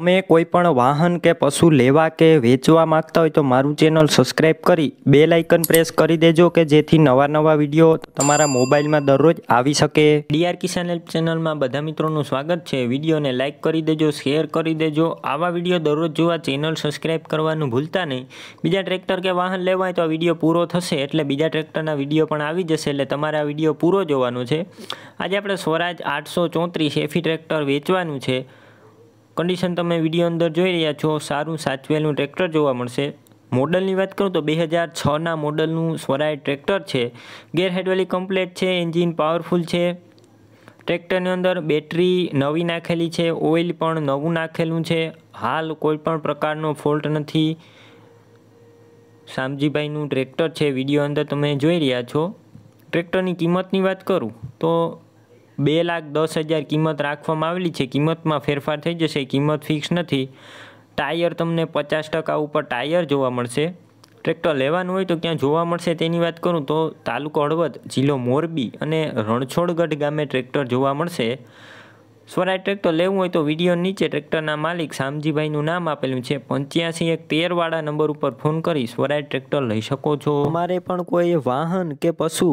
તમે કોઈ પણ વાહન કે પશુ લેવા કે વેચવા માંગતા હોય તો મારું ચેનલ સબસ્ક્રાઈબ કરી બે લાઇકન પ્રેસ કરી દેજો કે જેથી નવા નવા વિડીયો તમારા મોબાઈલમાં દરરોજ આવી શકે ડીઆર કિસાન ચેનલ ચેનલમાં બધા મિત્રોનું સ્વાગત છે વિડીયોને લાઇક કરી દેજો શેર કરી દેજો આવા વિડીયો દરરોજ જોવા ચેનલ સબસ્ક્રાઈબ કરવાનું ભૂલતા નહીં બીજા ટ્રેક્ટર કે વાહન લેવા હોય તો આ વિડીયો પૂરો થશે એટલે બીજા ટ્રેક્ટરના વિડીયો પણ આવી જશે એટલે તમારે આ વિડીયો પૂરો જોવાનો છે આજે આપણે સ્વરાજ આઠસો ચોત્રીસ એફી ટ્રેક્ટર વેચવાનું છે કન્ડિશન તમે વિડીયો અંદર જોઈ રહ્યા છો સારું સાચવેલું ટ્રેક્ટર જોવા મળશે મોડલની વાત કરું તો બે હજાર છના મોડલનું સ્વરાય ટ્રેક્ટર છે ગેર હેડવેલી કમ્પ્લેટ છે એન્જિન પાવરફુલ છે ટ્રેક્ટરની અંદર બેટરી નવી નાખેલી છે ઓઇલ પણ નવું નાખેલું છે હાલ કોઈપણ પ્રકારનો ફોલ્ટ નથી શામજીભાઈનું ટ્રેક્ટર છે વિડીયો અંદર તમે જોઈ રહ્યા છો ટ્રેક્ટરની કિંમતની વાત કરું તો બે લાખ દસ હજાર કિંમત રાખવામાં આવેલી છે કિંમતમાં ફેરફાર થઈ જશે કિંમત ફિક્સ નથી ટાયર તમને પચાસ ટકા ઉપર ટાયર જોવા મળશે ટ્રેક્ટર લેવાનું હોય તો ક્યાં જોવા મળશે તેની વાત કરું તો તાલુકો હળવદ જિલ્લો મોરબી અને રણછોડગઢ ગામે ટ્રેક્ટર જોવા મળશે સ્વરાજ ટ્રેક્ટર લેવું હોય તો વિડીયો નીચે ટ્રેક્ટરના માલિક શામજીભાઈનું નામ આપેલું છે પંચ્યાસી એક તેરવાળા નંબર ઉપર ફોન કરી સ્વરાજ ટ્રેક્ટર લઈ શકો છો અમારે પણ કોઈ વાહન કે પશુ